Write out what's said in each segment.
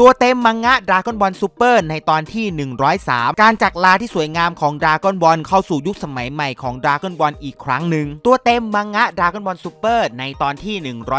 ตัวเต็ม มังงะดราก้อนบอลซูเปอร์ในตอนที่ 103 การจากลาที่สวยงามของดราก้อนบอลเข้าสู่ยุคสมัยใหม่ของดราก้อนบอลอีกครั้งหนึ่ง ตัวเต็มมังงะดราก้อนบอลซูเปอร์ในตอนที่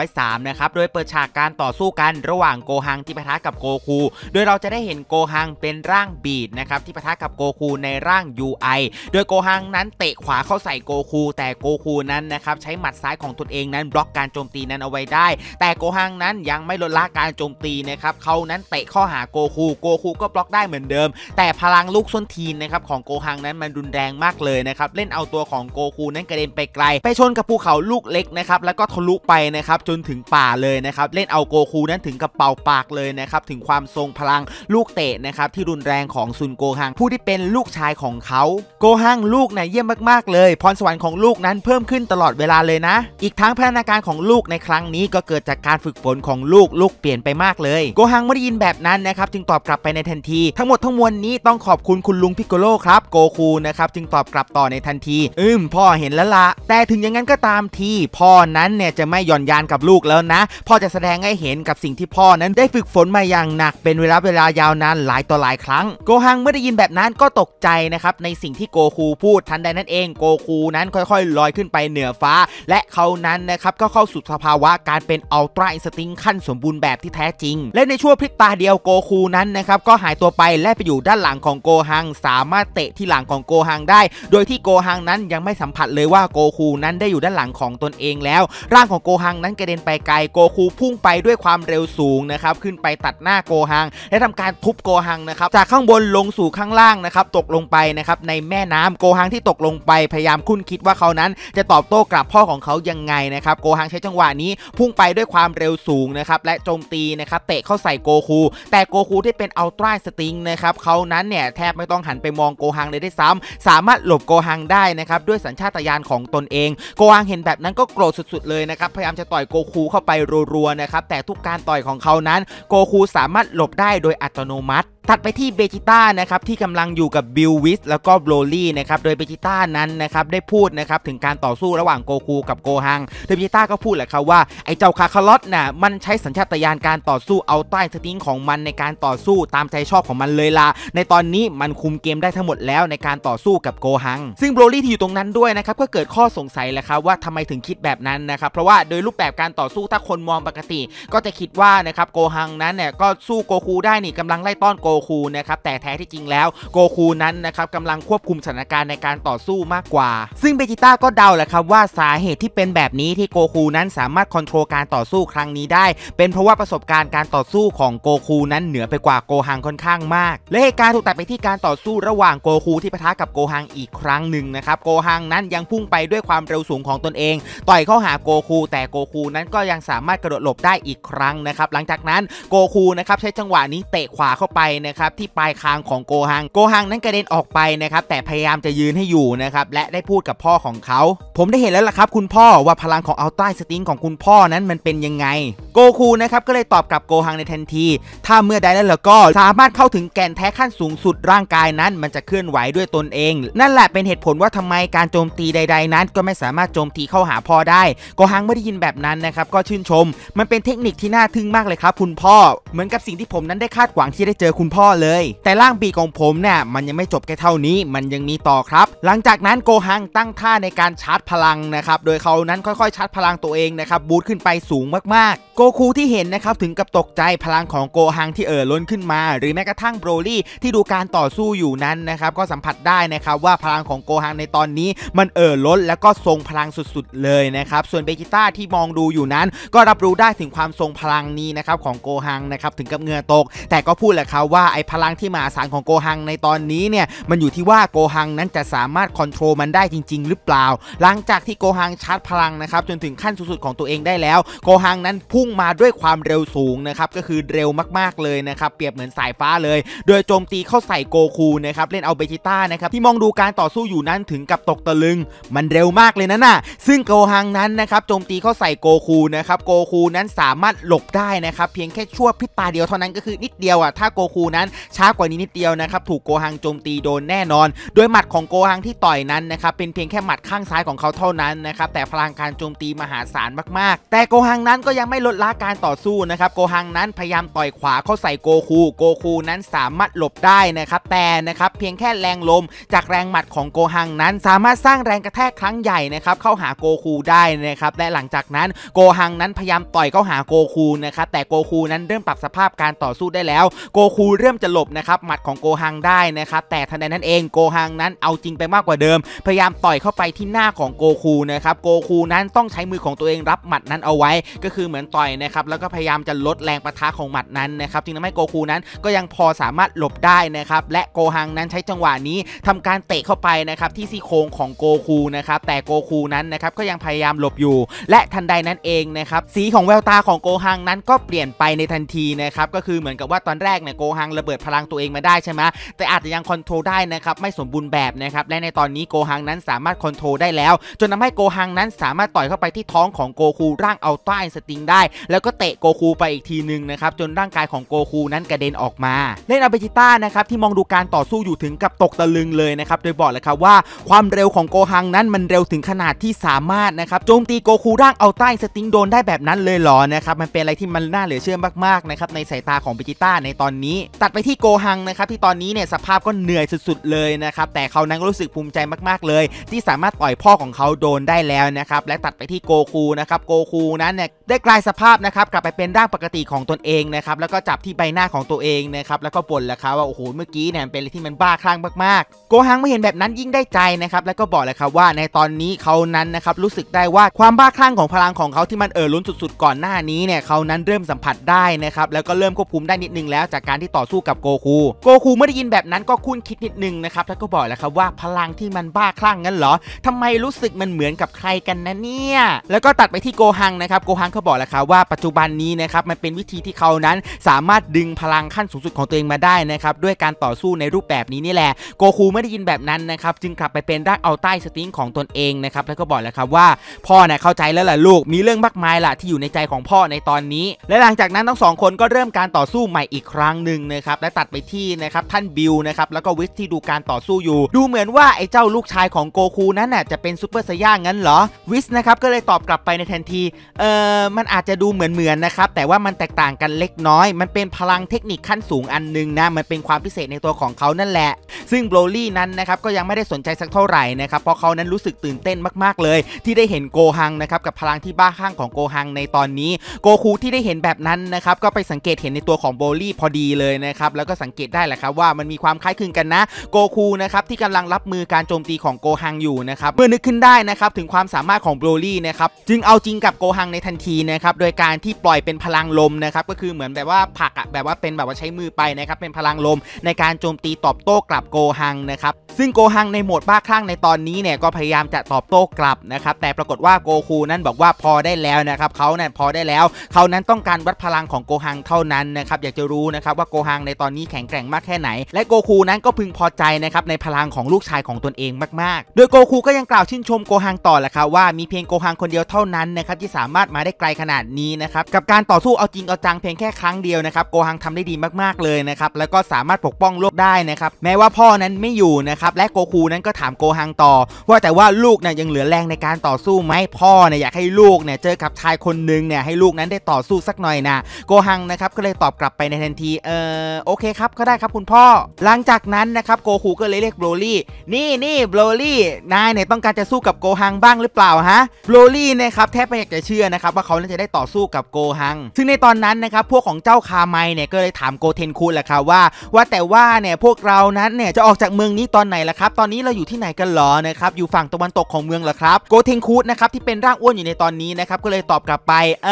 103 นะครับโดยเปิดฉากการต่อสู้กันระหว่างโกฮังที่ปะทะกับโกคู โดยเราจะได้เห็นโกฮังเป็นร่างบีดนะครับที่ปะทะกับโกคูในร่าง UI โดยโกฮังนั้นเตะขวาเข้าใส่โกคู แต่โกคูนั้นนะครับใช้หมัดซ้ายของตนเองนั้นบล็อกการโจมตีนั้นเอาไว้ได้ แต่โกฮังนั้นยังไม่ลดละการโจมตีนะครับเขานั้นเตะข้อหาโกคูโกคูก็บล็อกได้เหมือนเดิมแต่พลังลูกส้นทีนนะครับของโกฮังนั้นมันรุนแรงมากเลยนะครับเล่นเอาตัวของโกคูนั้นกระเด็นไปไกล ไปชนกับภูเขาลูกเล็กนะครับแล้วก็ทะลุไปนะครับจนถึงป่าเลยนะครับเล่นเอาโกคูนั้นถึงกับเป่าปากเลยนะครับถึงความทรงพลังลูกเตะนะครับที่รุนแรงของซุนโกฮัง ผู้ที่เป็นลูกชายของเขา โกฮังลูกนะ่ะเยี่ยมมากๆเลยพรสวรรค์ของลูกนั้นเพิ่มขึ้นตลอดเวลาเลยนะ อีกทั้งพัฒนาการของลูกในครั้งนี้ก็เกิดจากการฝึกฝนของลูกลูกเปลี่ยนไปมากเลยโกฮังไม่ได้ยินแบบนั้นนะครับจึงตอบกลับไปในทันที ทั้งหมดทั้งมวลนี้ต้องขอบคุณคุณลุงพิกโกโลครับโกคูนะครับจึงตอบกลับต่อในทันทีอืมพ่อเห็นแล้วละแต่ถึงอย่างนั้นก็ตามทีพ่อนั้นเนี่ยจะไม่หย่อนยานกับลูกแล้วนะพ่อจะแสดงให้เห็นกับสิ่งที่พ่อนั้นได้ฝึกฝนมาอย่างหนักเป็นเวลาเวลายาวนานหลายต่อหลายครั้งโกฮังเมื่อได้ยินแบบนั้นก็ตกใจนะครับในสิ่งที่โกคูพูดทันใดนั้นเองโกคูนั้นค่อยๆลอยขึ้นไปเหนือฟ้า และเขานั้นนะครับก็เข้าสู่สภาวะการเป็นอัลตร้าอินสติ้งขั้นสมบูรณ์แบบที่แท้จริงและในช่วพริบตาาเดียวโกคูนั้นนะครับก็หายตัวไปและไปอยู่ด้านหลังของโกฮังสามารถเตะที่หลังของโกฮังได้ โดยที่โกฮังนั้นยังไม่สัมผัสเลยว่าโกคูนั้นได้อยู่ด้านหลังของตนเองแล้ว ร่างของโกฮังนั้นกระเด็นไปไกลโกคูพุ่งไปด้วยความเร็วสูงนะครับขึ้นไปตัดหน้าโกฮังและทำการทุบโกฮังนะครับจากข้างบนลงสู่ข้างล่างนะครับตกลงไปนะครับในแม่น้ำโกฮังที่ตกลงไปพยายามคุ้นคิดว่าเขานั้น จะตอบโต้กลับพ่อของเขายังไงนะครับโกฮังใช้จังหวะนี้ พุ่งไปด้วยความเร็วสูงนะครับและโจมตีนะครับเตะเข้าใส่โกคููแต่โกคูที่เป็นอัลตร้าสติงนะครับเขานั้นเนี่ยแทบไม่ต้องหันไปมองโกฮังเลยได้ซ้ำ สามารถหลบโกฮังได้นะครับ ด้วยสัญชาตญาณของตนเองโกฮังเห็นแบบนั้นก็โกรธสุดๆเลยนะครับ พยายามจะต่อยโกคูเข้าไปรัวๆ นะครับ แต่ทุกการต่อยของเขานั้นโกคูสามารถหลบได้โดยอัตโนมัติตัดไปที่เบจิต้านะครับที่กำลังอยู่กับบิลวิสแล้วก็โบลลี่นะครับโดยเบจิต้านั้นนะครับได้พูดนะครับถึงการต่อสู้ระหว่างโกคูกับโกฮังโดยเบจิต้าก็พูดแหละครับว่า ไอ้เจ้าคาคาลอตน่ะมันใช้สัญชาตญาณการต่อสู้เอาใต้สติงของมันในการต่อสู้ตามใจชอบของมันเลยล่ะในตอนนี้มันคุมเกมได้ทั้งหมดแล้วในการต่อสู้กับโกฮังซึ่งโบลลี่ที่อยู่ตรงนั้นด้วยนะครับก็เกิดข้อสงสัยแหละครับว่าทำไมถึงคิดแบบนั้นนะครับเพราะว่าโดยรูปแบบการต่อสู้ถ้าคนมองปกติ ก็จะคิดว่านะครับโกฮังนั้นเนี่ยก็สู้โกคูได้นี่กำลังไล่ต้อนโกคูนะครับแต่แท้ที่จริงแล้วโกคูนั้นนะครับกำลังควบคุมสถานการณ์ในการต่อสู้มากกว่าซึ่งเบจิต้าก็เดาแหละครับว่าสาเหตุที่เป็นแบบนี้ที่โกคูนั้นสามารถคอนโทรลการต่อสู้ครั้งนี้ได้ เป็นเพราะว่าประสบการณ์การต่อสู้ของโกคูนั้นเหนือไปกว่าโกฮังค่อนข้างมาก และเหตุการณ์ถูกตัดไปที่การต่อสู้ระหว่างโกคู ที่ปะทะกับโกฮังอีกครั้งหนึ่งนะครับโกฮังนั้นยังพุ่งไปด้วยความเร็วสูงของตนเองต่อยเข้าหาโกคูแต่โกคูนั้นก็ยังสามารถกระโดดหลบได้อีกครั้งนะครับหลังจากนั้นโกคูนะครับใช้จังหวะนี้เตะขวาเข้าไปะครับที่ปลายคางของโกฮัง โกฮังนั้นกระเด็นออกไปนะครับ แต่พยายามจะยืนให้อยู่นะครับ และได้พูดกับพ่อของเขา ผมได้เห็นแล้วล่ะครับ คุณพ่อว่าพลังของอัลต้สติงของคุณพ่อนั้นมันเป็นยังไง โกคูนะครับก็เลยตอบกับโกฮังในทันที ถ้าเมื่อใดแล้วล่ะก็สามารถเข้าถึงแกนแท้ขั้นสูงสุดร่างกายนั้น มันจะเคลื่อนไหวด้วยตนเอง นั่นแหละเป็นเหตุผลว่าทำไมการโจมตีใด ๆ นั้น ก็ไม่สามารถโจมตีเข้าหาพ่อได้ โกฮังไม่ได้ยินแบบนั้นนะครับก็ชื่นชม มันเป็นเทคนิคที่น่าทึ่งมากเลยครับคุณพ่อเหมือนกับสิ่งที่ผมนั้นได้คาดหวังที่ได้เจอคุณพพ่อเลยแต่ร่างปีของผมเนี่ยมันยังไม่จบแค่เท่านี้ มันยังมีต่อครับ หลังจากนั้นโกฮังตั้งท่าในการชาร์จพลังนะครับ โดยเขานั้นค่อยๆชาร์จพลังตัวเองนะครับบูตขึ้นไปสูงมาก ๆ โกคูที่เห็นนะครับถึงกับตกใจพลังของโกฮังที่เอ่อล้นขึ้นมา หรือแม้กระทั่งโบรลี่ที่ดูการต่อสู้อยู่นั้นนะครับก็สัมผัสได้นะครับว่าพลังของโกฮังในตอนนี้มันเอ่อล้น แล้วก็ทรงพลังสุด ๆเลยนะครับ ส่วนเบจิต้าที่มองดูอยู่นั้น ก็รับรู้ได้ถึงความทรงพลังนี้นะครับของโกฮังนะครับถึงกับเงือตก แต่ก็พูดแหละครับว่าไอพลังที่มาสารของโกหังในตอนนี้เนี่ย มันอยู่ที่ว่าโกหังนั้นจะสามารถคอนโทรลมันได้จริง ๆ หรือเปล่า หลังจากที่โกหังชาร์จพลังนะครับ จนถึงขั้นสุดของตัวเองได้แล้ว โกหังนั้นพุ่งมาด้วยความเร็วสูงนะครับ ก็คือเร็วมากๆเลยนะครับ เปรียบเหมือนสายฟ้าเลย โดยโจมตีเข้าใส่โกคูนะครับ เล่นเอาเบจิต้านะครับที่มองดูการต่อสู้อยู่นั้นถึงกับตกตะลึง มันเร็วมากเลยนะน่ะ ซึ่งโกหังนั้นนะครับโจมตีเข้าใส่โกคูนะครับ โกคูนั้นสามารถหลบได้นะครับ เพียงแค่ชั่วพริบตาเดียวเท่านั้นก็คือนิดเดียวอ่ะถ้าโกคูนั้นช้ากว่านี้นิดเดียวนะครับถูกโกฮังโจมตีโดนแน่นอนโดยหมัดของโกฮังที่ต่อยนั้นนะครับเป็นเพียงแค่หมัดข้างซ้ายของเขาเท่านั้นนะครับแต่พลังการโจมตีมหาศาลมากๆ แต่โกฮังนั้นก็ยังไม่ลดละการต่อสู้นะครับโกฮังนั้นพยายามต่อยขวาเข้าใส่โกคูโกคูนั้นสามารถหลบได้นะครับแต่นะครับเพียงแค่แรงลม จากแรงหมัดของโกฮังนั้น สามารถสร้างแรงกระแทกครั้งใหญ่นะครับเข้าหาโกคูได้นะครับและหลังจากนั้นโกฮังนั้นพยายามต่อยเข้าหาโกคูนะครับแต่โกคูนั้นเริ่มปรับสภาพการต่อสู้ได้แล้วโกคูเริ่มจะหลบนะครับหมัดของโกฮังได้นะครับแต่ทันใดนั้นเองโกฮังนั้นเอาจริงไปมากกว่าเดิม พยายามต่อยเข้าไปที่หน้าของโกคูนะครับโกคูนั้นต้องใช้มือของตัวเองรับหมัดนั้นเอาไว้ก็คือเหมือนต่อยนะครับแล้วก็พยายามจะลดแรงประทะของหมัดนั้นนะครับจึงทำให้โกคูนั้นก็ยังพอสามารถหลบได้นะครับและโกฮังนั้นใช้จังหวะนี้ทำการเตะเข้าไปนะครับที่ซี่โครงของโกคูนะครับแต่โกคูนั้นนะครับก็ยังพยายามหลบอยู่และทันใดนั้นเองนะครับสีของแววตาของโกฮังนั้นก็เปลี่ยนไปในทันทีนะครับก็คือเหมือนกับว่าตอนแรกเนี่ยโกฮังงระเบิดพลังตัวเองมาได้ใช่ไหม แต่อาจจะยังคอนโทรลได้นะครับ ไม่สมบูรณ์แบบนะครับ และในตอนนี้โกฮังนั้นสามารถคอนโทรลได้แล้ว จนทาให้โกฮังนั้นสามารถต่อยเข้าไปที่ท้องของโกคูร่างเอาต้าอสติงได้ แล้วก็เตะโกคูไปอีกทีหนึ่งนะครับ จนร่างกายของโกคูนั้นกระเด็นออกมาเล่นอาเบจิต้านะครับที่มองดูการต่อสู้อยู่ถึงกับตกตะลึงเลยนะครับ โดยบอกเลยครับว่าความเร็วของโกฮังนั้นมันเร็วถึงขนาดที่สามารถนะครับ โจมตีโกคูร่างเอาใต้สติงโดนได้แบบนั้นเลยหรอนะครับ มันเป็นอะไรที่มันน่าเหลือเชื่อมากๆนะครับในสายตาของเบจิต้าในตอนนี้ตัดไปที่โกฮังนะครับที่ตอนนี้เนี่ยสภาพก็เหนื่อยสุด ๆเลยนะครับแต่เขานั้นก็รู้สึกภูมิใจมากๆเลย ที่สามารถต่อยพ่อของเขาโดนได้แล้วนะครับและตัดไปที่โกคูนะครับโกคูนั้นเนี่ยได้กลายสภาพนะครับกลับไปเป็นร่างปกติของตนเองนะครับแล้วก็จับที่ใบหน้าของตัวเองนะครับแล้วก็บ่นแล้วครับว่า โอ้โหเมื่อกี้เนี่ยเป็นอะไรที่มันบ้าคลั่งมากๆ โกฮังไม่เห็นแบบนั้นยิ่งได้ใจนะครับแล้วก็บอกเลยครับว่าในตอนนี้เขานั้นนะครับรู้สึกได้ว่าความบ้าคลั่งของพลังของเขาที่มันเอ่อล้นสุด ๆ ก่อนหน้านี้เนี่ยเขานั้นเริ่มสัมผัสได้นะครับแล้วก็เริ่มควบคุมได้นิดนึงแล้วจากการที่ต่อสู้กับโกคู โกคูไม่ได้ยินแบบนั้นก็คุ้นคิดนิดนึงนะครับ แล้วก็บอกแล้วครับว่าพลังที่มันบ้าคลั่งงั้นเหรอ ทำไมรู้สึกมันเหมือนกับใครกันนะเนี่ย แล้วก็ตัดไปที่โกฮังนะครับ โกฮังเขาบอกแล้วครับว่า ปัจจุบันนี้นะครับมันเป็นวิธีที่เขานั้นสามารถดึงพลังขั้นสูงสุดของตัวเองมาได้นะครับด้วยการต่อสู้ในรูปแบบนี้นี่แหละ โกคูไม่ได้ยินแบบนั้นนะครับจึงกลับไปเป็นด่าเอาใต้สติงของตนเองนะครับแล้วก็บอกแล้วครับว่าพ่อเนี่ยเข้าใจแล้วล่ะลูก มีเรื่องมากมายล่ะที่อยู่ในใจของพ่อในตอนนี้ และหลังจากนั้นทั้งสองคนก็เริ่มการต่อสู้ใหม่อีกครั้งหนึ่งนะะครับและตัดไปที่นะครับท่านบิลนะครับแล้วก็วิสที่ดูการต่อสู้อยู่ ดูเหมือนว่าไอ้เจ้าลูกชายของโกคูนั้นน่ะจะเป็นซูเปอร์ไซย่างั้นเหรอวิสนะครับก็เลยตอบกลับไปในแทนทีเอ่อมันอาจจะดูเหมือนเหมือนนะครับ แต่ว่ามันแตกต่างกันเล็กน้อย มันเป็นพลังเทคนิคขั้นสูงอันนึงนะมันเป็นความพิเศษในตัวของเขานั่นแหละ ซึ่งโบลลี่นั้นนะครับก็ยังไม่ได้สนใจสักเท่าไหร่นะครับเพราะเขานั้นรู้สึกตื่นเต้นมากๆเลย ที่ได้เห็นโกฮังนะครับกับพลังที่บ้าคลั่งของโกฮังในตอนนี้โกคูที่ได้เห็นแบบนั้นนะครับก็ไปสังเกตเห็นในตัวของโบลลี่ พอดีเลยนะะครับแล้วก็สังเกตได้แหละครับว่ามันมีความคล้ายคลึงกันนะโกคูนะครับที่กำลังรับมือการโจมตีของโกฮังอยู่นะครับเมื่อนึกขึ้นได้นะครับถึงความสามารถของโบรลี่นะครับจึงเอาจริงกับโกฮังในทันทีนะครับโดยการที่ปล่อยเป็นพลังลมนะครับก็คือเหมือนแบบว่าผักอะแบบว่าเป็นแบบว่าใช้มือไปนะครับเป็นพลังลมในการโจมตีตอบโต้กลับโกฮังนะครับซึ่งโกฮังในโหมดบ้าคลั่งในตอนนี้เนี่ยก็พยายามจะตอบโต้กลับนะครับแต่ปรากฏว่าโกคูนั้นบอกว่าพอได้แล้วนะครับเขาเนี่ยพอได้แล้ว เขานั้นต้องการวัดพลังของโกฮังเท่านั้นนะครับอยากจะรู้นะครับว่าโกฮังในตอนนี้แข็งแกร่งมากแค่ไหน และโกคูนั้นก็พึงพอใจนะครับในพลังของลูกชายของตนเองมากๆ โดยโกคูก็ยังกล่าวชื่นชมโกฮังต่อแหละครับว่ามีเพียงโกฮังคนเดียวเท่านั้นนะครับที่สามารถมาได้ไกลขนาดนี้นะครับกับการต่อสู้เอาจริงเอาจังเพียงแค่ครั้งเดียวนะครับโกฮังทำได้ดีมากๆเลยนะครับแล้วก็สามารถปกป้องโลกได้นะครับแม้ว่าพ่อนั้นไม่อยู่นะครับและโกคูนั้นก็ถามโกฮังต่อว่าแต่ว่าลูกเนี่ยยังเหลือแรงในการต่อสู้ไหมพ่อเนี่ยอยากให้ลูกเนี่ยเจอกับชายคนหนึ่งเนี่ยให้ลูกนั้นได้ต่อสู้สักหน่อยนะโกฮังนะครับก็เลยตอบกลับไปในทันทีเอออโอเคครับ ก็ได้ครับคุณพ่อ หลังจากนั้นนะครับโกคูก็เลยเรียกโบลลี่นี่นี่โบลลี่นายเนี่ยต้องการจะสู้กับโกฮังบ้างหรือเปล่าฮะโบลลี่นะครับแทบไม่อยากจะเชื่อนะครับว่าเขาจะได้ต่อสู้กับโกฮังซึ่งในตอนนั้นนะครับพวกของเจ้าคาไมเนี่ยก็เลยถามโกเทนคุแหละครับว่าว่าแต่ว่าเนี่ยพวกเรานั้นเนี่ยจะออกจากเมืองนี้ตอนไหนล่ะครับตอนนี้เราอยู่ที่ไหนกันหรอนะครับอยู่ฝั่งตะวันตกของเมืองเหรอครับโกเทนคุนะครับที่เป็นร่างอ้วนอยู่ในตอนนี้นะครับก็เลยตอบกลับไปเอ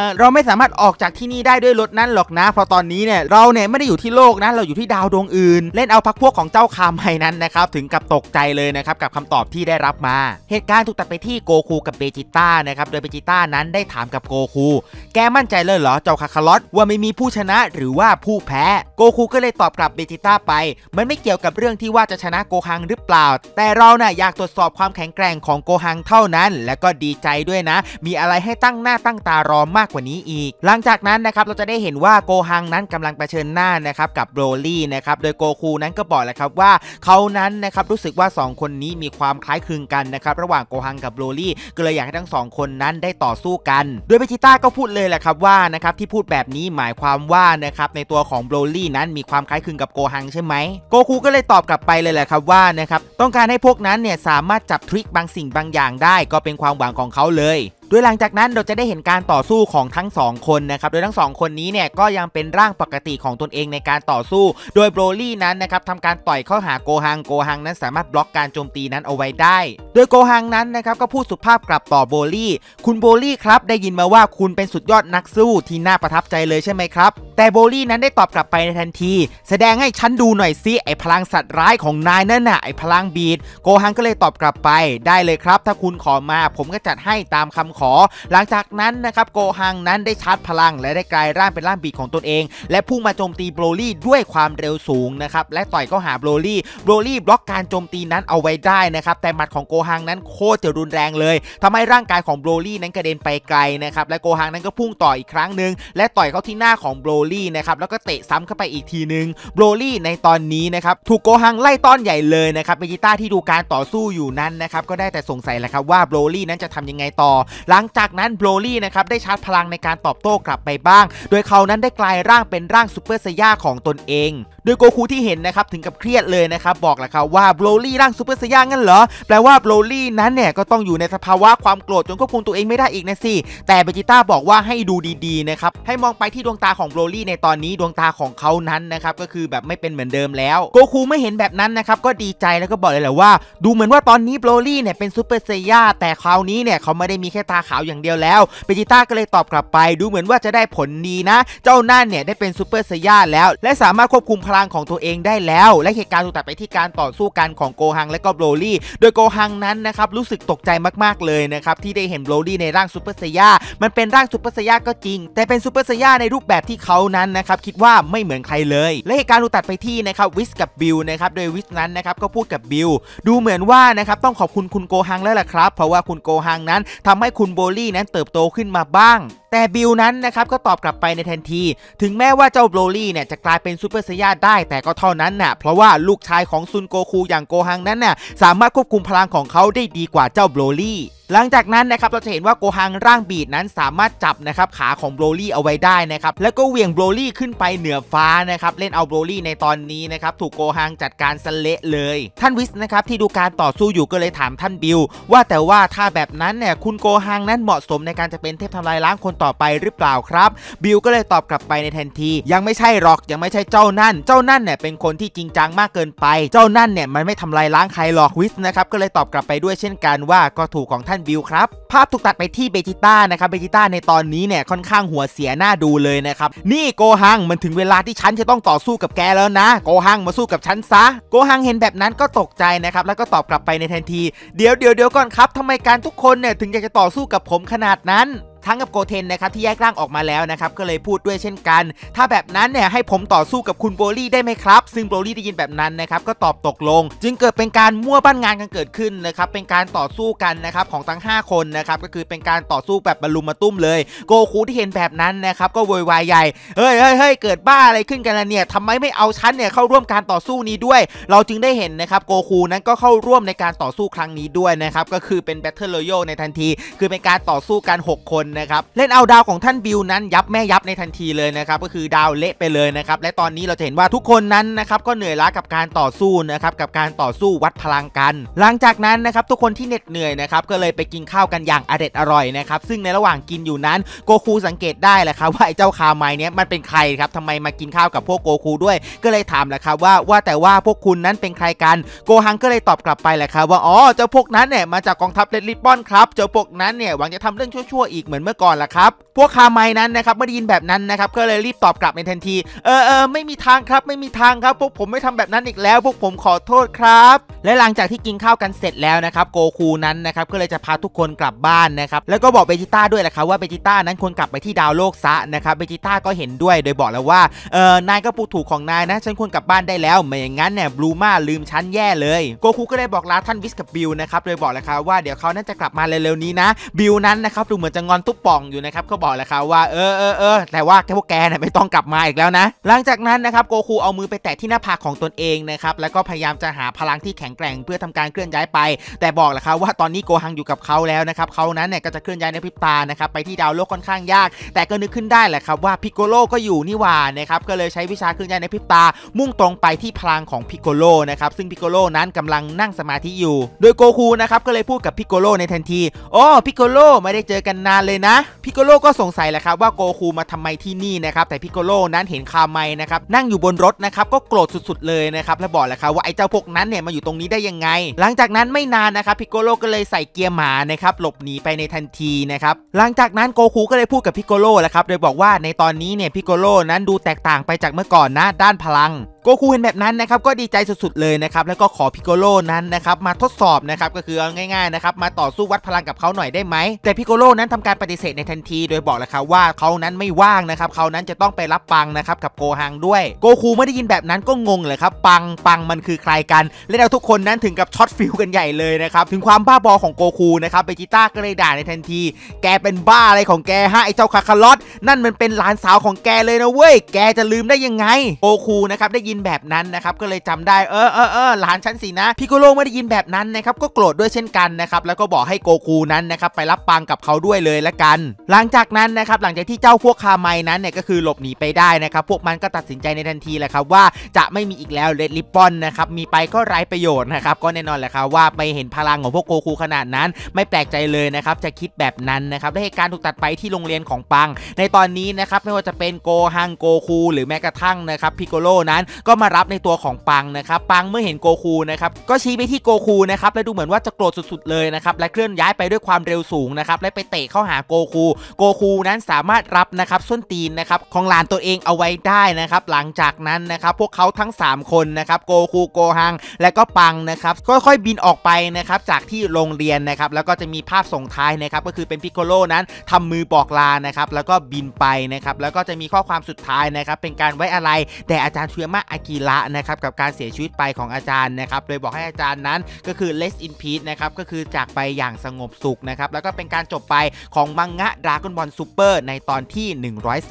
อเราไม่สามารถออกจากที่นี่ได้ด้วยรถนั้นหรอกนะเพราะตอนนี้เนี่ยเราเนี่ยี่ยไม่ได้อยู่ที่โลกนะเราอยู่ที่ดาวดวงอื่น เล่นเอาพักพวกของเจ้าคาไมนั้นนะครับถึงกับตกใจเลยนะครับกับคำตอบที่ได้รับมา เหตุการณ์ถูกตัดไปที่โกคูกับเบจิต้านะครับโดยเบจิต้านั้นได้ถามกับโกคูแกมั่นใจเลยเหรอเจ้าคาคาลอตว่าไม่มีผู้ชนะหรือว่าผู้แพ้โกคูก็เลยตอบกลับเบจิต้าไป มันไม่เกี่ยวกับเรื่องที่ว่าจะชนะโกฮังหรือเปล่า แต่เรานะ่ะอยากตรวจสอบความแข็งแกร่งของโกฮังเท่านั้น แล้วก็ดีใจด้วยนะ มีอะไรให้ตั้งหน้าตั้งตารอมากกว่านี้อีก หลังจากนั้นนะครับเราจะได้เห็นว่าโกฮังนั้นกำลังเผชิญหน้านะครับกับโรลี่นะครับ โดยโกคูนั้นก็บอกแหละครับ ว่าเขานั้นนะครับรู้สึกว่า 2 คนนี้มีความคล้ายคลึงกันนะครับระหว่างโกฮังกับโรลี่ก็เลยอยากให้ทั้งสองคนนั้นได้ต่อสู้กัน โดยเบจิต้าก็พูดเลยแหละครับว่านะครับที่พูดแบบนี้หมายความว่านะครับในตัวของโรลี่นั้นมีความคล้ายคลึงกับโกฮังใช่ไหมโกคูก็เลยตอบกลับไปเลยแหละครับว่านะครับต้องการให้พวกนั้นเนี่ยสามารถจับทริคบางสิ่งบางอย่างได้ ก็เป็นความหวังของเขาเลยโดยหลังจากนั้นเราจะได้เห็นการต่อสู้ของทั้ง 2 คนนะครับ โดยทั้ง2คนนี้เนี่ยก็ยังเป็นร่างปกติของตนเองในการต่อสู้โดยโบรลี่นั้นนะครับทำการต่อยเข้าหาโกฮังโกฮังนั้นสามารถบล็อกการโจมตีนั้นเอาไว้ได้ โดยโกฮังนั้นนะครับก็พูดสุภาพกลับต่อโบลี่ คุณโบลี่ครับ ได้ยินมาว่าคุณเป็นสุดยอดนักสู้ที่น่าประทับใจเลยใช่ไหมครับแต่โบลี่นั้นได้ตอบกลับไปในทันที แสดงให้ฉันดูหน่อยซิไอพลังสัตว์ร้ายของนายนั่นน่ะไอพลังบีดโกฮังก็เลยตอบกลับไปได้เลยครับ ถ้าคุณขอมา ผมก็จัดให้ตามคำขอหลังจากนั้นนะครับโกฮังนั้นได้ชาร์จพลัง และได้กลายร่างเป็นร่างบีดของตนเอง และพุ่งมาโจมตีโบรลี่ด้วยความเร็วสูงนะครับและต่อยเข้าหาโบรลี่โบรลี่บล็อกการโจมตีนั้นเอาไว้ได้นะครับแต่หมัดของโกฮังนั้นโคตรจะรุนแรงเลย ทำให้ร่างกายของโบรลี่นั้นกระเด็นไปไกลนะครับและโกฮังนั้นก็พุ่งต่ออีกครั้งหนึ่งและต่อยเข้าที่หน้าของโบรลี่นะครับแล้วก็เตะซ้ำเข้าไปอีกทีหนึ่งโบรลี่ในตอนนี้นะครับถูกโกฮังไล่ต้อนใหญ่เลยนะครับเบจิต้าที่ดูการต่อสู้อยู่นั้นนะครับก็ได้แต่สงสัยแหละครับว่าโบรลี่นั้นจะทำยังไงต่อหลังจากนั้นโบรลี่นะครับได้ชาร์จพลังในการตอบโต้กลับไปบ้าง โดยเขานั้นได้กลายร่างเป็นร่างซูเปอร์ไซย่าของตนเอง โดยโกคูที่เห็นนะครับ ถึงกับเครียดเลยนะครับ บอกแหละครับว่าโบรลี่ร่างซูเปอร์ไซย่างั้นเหรอ แปลว่าโบรลี่นั้นเนี่ยก็ต้องอยู่ในสภาวะความโกรธจนควบคุมตัวเองไม่ได้อีกนะสิ แต่เบจิต้าบอกว่าให้ดูดีๆนะครับ ให้มองไปที่ดวงตาของโบรลี่ในตอนนี้ดวงตาของเขานั้นนะครับก็คือแบบไม่เป็นเหมือนเดิมแล้ว โกคูไม่เห็นแบบนั้นนะครับก็ดีใจแล้วก็บอกเลยแหละว่าดูเหมือนว่าตอนนี้โบรลี่เนี่ยเป็นซูเปอร์ไซย่าแต่คราวนี้เนี่ยเขาไม่ได้มีแค่ตาขาวอย่างเดียวแล้วเบจิต้าก็เลยตอบกลับไป ดูเหมือนว่าจะได้ผลดีนะ เจ้าหน้าเนี่ยได้เป็นซูเปอร์เซย่าแล้ว และสามารถควบคุมพลังของตัวเองได้แล้ว และเหตุการณ์ถูกตัดไปที่การต่อสู้กัน ของโกฮังและก็โบรลี่ โดยโกฮังนั้นนะครับ รู้สึกตกใจมากๆเลยนะครับ ที่ได้เห็นโบรลี่ในร่างซูเปอร์เซย่า มันเป็นร่างซูเปอร์เซย่าก็จริง แต่เป็นซูเปอร์เซย่าในรูปแบบที่เขานั้นนะครับคิดว่าไม่เหมือนใครเลย และเหตุการณ์ถูกตัดไปที่นะครับวิสกับบิลนะครับ โดยวิสนั้นนะครับก็พูดกับบิลดูเหมือนว่านะครับต้องขอบคุณคุณโกฮังแล้วล่ะครับเพราะว่าคุณโกฮังนั้นทำให้คุณณโบลี่นั้นเติบโตขึ้นมาบ้าง แต่บิลนั้นนะครับ ก็ตอบกลับไปในทันที ถึงแม้ว่าเจ้าโบลี่เนี่ยจะกลายเป็นซูเปอร์ไซย่าได้ แต่ก็เท่านั้นน่ะเพราะว่าลูกชายของซุนโกคูอย่างโกฮังนั้นน่ะสามารถควบคุมพลังของเขาได้ดีกว่าเจ้าโบลี่หลังจากนั้นนะครับเราจะเห็นว่าโกฮังร่างบีดนั้นสามารถจับนะครับขาของโบรลี่เอาไว้ได้นะครับแล้วก็เหวี่ยงโบรลี่ขึ้นไปเหนือฟ้านะครับเล่นเอาโบรลี่ในตอนนี้นะครับถูกโกฮังจัดการสเละเลย ท่านวิสนะครับที่ดูการต่อสู้อยู่ก็เลยถามท่านบิลว่าแต่ว่าถ้าแบบนั้นเนี่ยคุณโกฮังนั้นเหมาะสมในการจะเป็นเทพทำลายล้างคนต่อไปหรือเปล่าครับบิลก็เลยตอบกลับไปในทันทียังไม่ใช่หรอกยังไม่ใช่เจ้านั่นเจ้านั่นเนี่ยเป็นคนที่จริงจังมากเกินไป เจ้านั่นเนี่ยมันไม่ทำลายล้างใครหรอกวิสนะครับก็เลยตอบกลับไปด้วยเช่นกันว่าก็ถูกของท่านานวิวครับภาพถูกตัดไปที่เบจิต้านะครับเบจิต้าในตอนนี้เนี่ยค่อนข้างหัวเสียหน้าดูเลยนะครับนี่โกฮังมันถึงเวลาที่ฉันจะต้องต่อสู้กับแกแล้วนะโกฮังมาสู้กับฉันซะ โกฮังเห็นแบบนั้นก็ตกใจนะครับแล้วก็ตอบกลับไปในทันที เดี๋ยวเดี๋ยวเดี๋ยวก่อนครับทำไมการทุกคนเนี่ยถึงอยากจะต่อสู้กับผมขนาดนั้นทั้งกับโกเทนนะครับที่แยกร่างออกมาแล้วนะครับก็เลยพูดด้วยเช่นกัน ถ้าแบบนั้นเนี่ยให้ผมต่อสู้กับคุณโบลี่ได้ไหมครับ ซึ่งโบลี่ได้ยินแบบนั้นนะครับก็ตอบตกลง จึงเกิดเป็นการมั่วบ้านงานกันเกิดขึ้นนะครับเป็นการต่อสู้กันนะครับของทั้ง 5 คนนะครับก็คือเป็นการต่อสู้แบบบรรลุมาตุ้มเลยโกคูที่เห็นแบบนั้นนะครับก็โวยวายใหญ่เฮ้ยเฮ้ยเกิดบ้าอะไรขึ้นกันล่ะเนี่ยทำไมไม่เอาชั้นเนี่ยเข้าร่วมการต่อสู้นี้ด้วย เราจึงได้เห็นนะครับโกคูนั้นก็เข้าร่วมในการต่อสู้ครั้งนี้ด้วยนะครับก็คือเป็นแบทเทิลโรโยในทันที คือเป็นการต่อสู้กัน 6 คนนะครับเล่นเอาดาวของท่านบิลนั้นยับแม่ยับในทันทีเลยนะครับก็คือดาวเละไปเลยนะครับและตอนนี้เราจะเห็นว่าทุกคนนั้นนะครับก็เหนื่อยล้ากับการต่อสู้นะครับกับการต่อสู้วัดพลังกัน หลังจากนั้นนะครับทุกคนที่เหน็ดเหนื่อยนะครับก็เลยไปกินข้าวกันอย่างอเด็ดอร่อยนะครับซึ่งในระหว่างกินอยู่นั้น โกคูสังเกตได้แหละครับ ว่าไอ้เจ้าคาไมเนี้ยมันเป็นใครครับทำไมมากินข้าวกับพวกโกคูด้วยก็เลยถามแหละครับว่าว่าแต่ว่าพวกคุณนั้นเป็นใครกัน โกฮังก็เลยตอบกลับไปแหละครับว่าอ๋อเจ้าพวกนั้นเนี่ยมาจากกองทัพเลดลิปปอนครับเจ้าพวกนั้นเนี่ยหวังจะทำเรื่องชั่วๆอีกเหมือนอนเมื่อก่อนละครับ พวกคาไมนั้นนะครับเมื่อได้ยินแบบนั้นนะครับก็เลยรีบตอบกลับในทันที เออเออไม่มีทางครับไม่มีทางครับพวกผมไม่ทำแบบนั้นอีกแล้ว พวกผมขอโทษครับ และหลังจากที่กินข้าวกันเสร็จแล้วนะครับโกคูนั้นนะครับก็เลยจะพาทุกคนกลับบ้านนะครับแล้วก็บอกเบจิต้าด้วยแหละครับว่าเบจิต้านั้นควรกลับไปที่ดาวโลกซะนะครับเบจิต้าก็เห็นด้วยโดยบอกแล้วว่า เออนายก็ปูถูกของนายนะฉันควรกลับบ้านได้แล้วไม่อย่างนั้นเนี่ยบลูมาลืมฉันแย่เลยโกคูก็เลยบอกลาท่านวิสกับบิลนะครับโดยบอกแล้วครับว่าเดี๋ยวเขาน่าจะกลับมาเร็วๆนี้นะบิลนั้นนะครับดูเหมือนจะงอนตซุปป่องอยู่นะครับก็บอกแล้วครับว่าเออเออเออแต่ว่าพวกแกเนี่ยไม่ต้องกลับมาอีกแล้วนะ หลังจากนั้นนะครับโกคูเอามือไปแตะที่หน้าผากของตนเองนะครับแล้วก็พยายามจะหาพลังที่แข็งแกร่งเพื่อทำการเคลื่อนย้ายไป แต่บอกแล้วครับว่าตอนนี้โกฮังอยู่กับเขาแล้วนะครับเขานั้นเนี่ยก็จะเคลื่อนย้ายในพริบตานะครับไปที่ดาวโลกค่อนข้างยาก แต่ก็นึกขึ้นได้แหละครับว่าพิโกโลก็อยู่นี่ว่านะครับก็เลยใช้วิชาเคลื่อนย้ายในพริบตามุ่งตรงไปที่พลังของพิโกโลนะครับซึ่งพิโกโลนั้นกำลังนั่งสมาธิอยู่โดยโกคูนะครับก็เลยพูดกับพิโกโลในทันทีโอ้พิโกโลไม่ได้เจอกันนานเลยนะพิกโกโลก็สงสัยแหละครับว่าโกคูมาทำไมที่นี่นะครับแต่พิกโกโลนั้นเห็นคาไมนะครับนั่งอยู่บนรถนะครับก็โกรธสุดๆเลยนะครับและบอกแหละครับว่าไอ้เจ้าพวกนั้นเนี่ยมาอยู่ตรงนี้ได้ยังไง หลังจากนั้นไม่นานนะครับพิกโกโลก็เลยใส่เกียร์หมานะครับหลบหนีไปในทันทีนะครับหลังจากนั้นโกคูก็เลยพูดกับพิกโกโลแหละครับโดยบอกว่าในตอนนี้เนี่ยพิกโกโลนั้นดูแตกต่างไปจากเมื่อก่อนนะด้านพลังโกคูเห็นแบบนั้นนะครับก็ดีใจสุดๆเลยนะครับแล้วก็ขอพิโกโลนั้นนะครับมาทดสอบนะครับก็คือเอาง่ายๆนะครับมาต่อสู้วัดพลังกับเขาหน่อยได้ไหม แต่พิโกโลนั้นทำการปฏิเสธในทันทีโดยบอกเลยครับว่า เขานั้นไม่ว่างนะครับเขานั้นจะต้องไปรับปังนะครับกับโกฮังด้วย โกคูไม่ได้ยินแบบนั้นก็งงเลยครับ ปังปังมันคือใครกันและเราทุกคนนั้นถึงกับช็อตฟิลกันใหญ่เลยนะครับถึงความบ้าบอของโกคูนะครับเบจิต้าก็เลยด่าในทันที แกเป็นบ้าอะไรของแกฮะไอเจ้าคาคาลอตนั่นมันเป็นหลานสาวของแกเลยนะเว้ยแกจะลืมได้ยังไง โกคูนะครับได้ยยินแบบนั้นนะครับก็เลยจำได้เออเออเออหลานฉันสินะพิโกโลไม่ได้ยินแบบนั้นนะครับก็โกรธด้วยเช่นกันนะครับแล้วก็บอกให้โกคูนั้นนะครับไปรับปังกับเขาด้วยเลยละกัน หลังจากนั้นนะครับหลังจากที่เจ้าพวกคาไมนั้นเนี่ยก็คือหลบหนีไปได้นะครับ พวกมันก็ตัดสินใจในทันทีแหละครับว่าจะไม่มีอีกแล้วเลดลิปปอนนะครับมีไปก็ไร้ประโยชน์นะครับ ก็แน่นอนแหละครับว่าไปเห็นพลังของพวกโกคูขนาดนั้น ไม่แปลกใจเลยนะครับจะคิดแบบนั้นนะครับได้เหตุการณ์ถูกตัดไปที่โรงเรียนของปัง ในตอนนี้นะครับไม่ว่าจะเป็นโกฮังโกคูหรือแม้กระทั่งนะครับพิโกโลนั้นก็มารับในตัวของปังนะครับ ปังเมื่อเห็นโกคูนะครับก็ชี้ไปที่โกคูนะครับและดูเหมือนว่าจะโกรธสุดๆเลยนะครับและเคลื่อนย้ายไปด้วยความเร็วสูงนะครับและไปเตะเข้าหาโกคูโกคูนั้นสามารถรับนะครับส้นตีนนะครับของหลานตัวเองเอาไว้ได้นะครับ หลังจากนั้นนะครับพวกเขาทั้ง 3 คนนะครับโกคูโกฮังและก็ปังนะครับก็ค่อยบินออกไปนะครับจากที่โรงเรียนนะครับแล้วก็จะมีภาพส่งท้ายนะครับก็คือเป็นพิโคโลนั้นทำมือบอกลานะครับแล้วก็บินไปนะครับแล้วก็จะมีข้อความสุดท้ายนะครับเป็นการไว้อะไร แต่อาจารย์เชือมาอากิระนะครับกับการเสียชีวิตไปของอาจารย์นะครับโดยบอกให้อาจารย์นั้นก็คือ less in peace นะครับก็คือจากไปอย่างสงบสุขนะครับแล้วก็เป็นการจบไปของมังงะดราก้อนบอลซูเปอร์ในตอนที่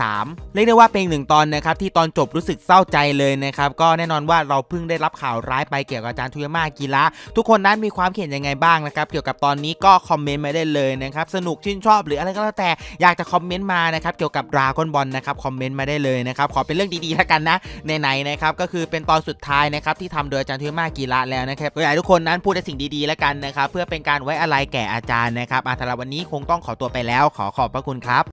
103เรียกได้ว่าเป็นหนึ่งตอนนะครับที่ตอนจบรู้สึกเศร้าใจเลยนะครับก็แน่นอนว่าเราเพิ่งได้รับข่าวร้ายไปเกี่ยวกับอาจารย์ทุยมากิระทุกคนนั้นมีความเห็นยังไงบ้างนะครับ เกี่ยวกับตอนนี้ก็คอมเมนต์มาได้เลยนะครับ สนุกชื่นชอบ หรืออะไรก็แล้วแต่อยากจะคอมเมนต์มานะครับเกี่ยวกับดราก้อนบอลนะครับคอมเมนต์มาได้เลยนะครับขอเป็นเรื่องดีๆแล้วกันนะไหนนะครับับก็คือเป็นตอนสุดท้ายนะครับที่ทำโดยอาจารย์ทิวมากีระแล้วนะครับก็อยากทุกคนนั้นพูดแต่สิ่งดีๆแล้วกันนะครับเพื่อเป็นการไว้อะไรแก่อาจารย์นะครับอาทารวันนี้คงต้องขอตัวไปแล้ว ขอขอบพระคุณครับ